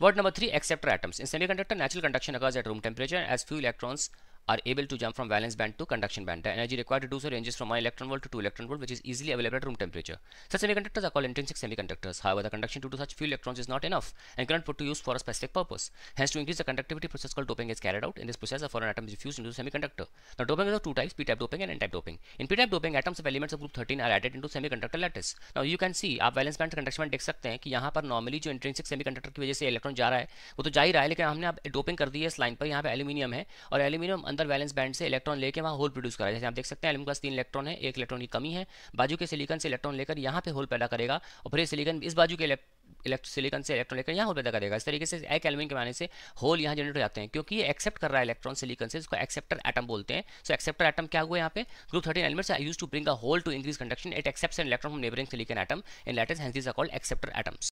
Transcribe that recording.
Word number three, acceptor atoms. In semiconductor, natural conduction occurs at room temperature as few electrons are able to jump from valence band to conduction band. The energy required to do so ranges from 1 electron volt to 2 electron volt, which is easily available at room temperature. Such semiconductors are called intrinsic semiconductors. However, the conduction due to such few electrons is not enough and cannot put to use for a specific purpose. Hence, to increase the conductivity, process called doping is carried out. In this process, a foreign atom is fused into the semiconductor. Now, doping is of two types, p-type doping and n-type doping. In p-type doping, atoms of elements of group 13 are added into semiconductor lattice. Now, you can see आप valence band conduction band देख सकते हैं कि यहाँ पर normally जो intrinsic semiconductor की वजह से electron जा रहा है वो तो जा ही रहा है लेकिन हमने आप doping कर दी है इस line पर यहाँ पे aluminium है और aluminium अंदर अंदर बैलेंस बैंड से इलेक्ट्रॉन लेकर वहाँ होल प्रोड्यूस करा जैसे आप देख सकते हैं एलम का तीन इलेक्ट्रॉन है एक इलेक्ट्रॉन की कमी है बाजू के सिलिकन से इलेक्ट्रॉन लेकर यहाँ पे होल पैदा करेगा और फिर सिलिकन इस बाजू के सिलिकन से इलेक्ट्रॉन लेकर यहाँ होल पैदा करेगा इस तरीके से एक एलमिन के माने से होल यहाँ जनरेट हो जाते हैं क्योंकि ये एक्सेप्ट कर रहा है इलेक्ट्रॉन सिलिकन से इसको एक्सेप्टर एटम बोलते हैं सो एक्सेप्टर एटम क्या हुआ यहाँ पे group thirteen elements use to bring a hole to increase conduction it accept electron from neighbouring silicon atom in lattice hence is called acceptor atoms